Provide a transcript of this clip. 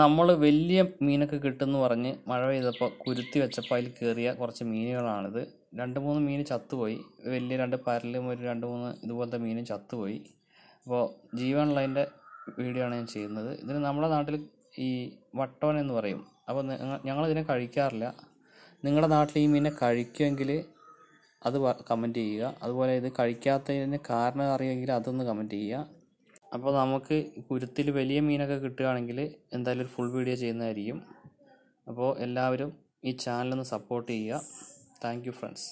നമ്മൾ വലിയ മീനൊക്കെ കിട്ടുമെന്ന് പറഞ്ഞ് മഴ പെയ്തപ്പോൾ കുരുത്തി വെച്ചപ്പോൾ അതിൽ കയറിയ കുറച്ച് മീനുകളാണിത് രണ്ട് മൂന്ന് മീൻ ചത്തുപോയി വലിയ രണ്ട് പരലും ഒരു രണ്ട് മൂന്ന് ഇതുപോലത്തെ മീനും ചത്തുപോയി അപ്പോൾ ജീവനുള്ളതിൻ്റെ വീഡിയോ ആണ് ഞാൻ ചെയ്യുന്നത് ഇതിന് നമ്മുടെ നാട്ടിൽ ഈ വട്ടോൻ എന്ന് പറയും അപ്പോൾ ഞങ്ങളിതിനെ കഴിക്കാറില്ല നിങ്ങളുടെ നാട്ടിൽ ഈ മീനെ കഴിക്കുമെങ്കിൽ അത് കമൻറ്റ് ചെയ്യുക അതുപോലെ ഇത് കഴിക്കാത്തതിന് കാരണം അറിയുമെങ്കിൽ അതൊന്ന് കമൻറ്റ് ചെയ്യുക അപ്പോൾ നമുക്ക് കുരുത്തിൽ വലിയ മീനൊക്കെ കിട്ടുകയാണെങ്കിൽ എന്തായാലും ഒരു ഫുൾ വീഡിയോ ചെയ്യുന്നതായിരിക്കും അപ്പോൾ എല്ലാവരും ഈ ചാനലൊന്ന് സപ്പോർട്ട് ചെയ്യുക താങ്ക് യു ഫ്രണ്ട്സ്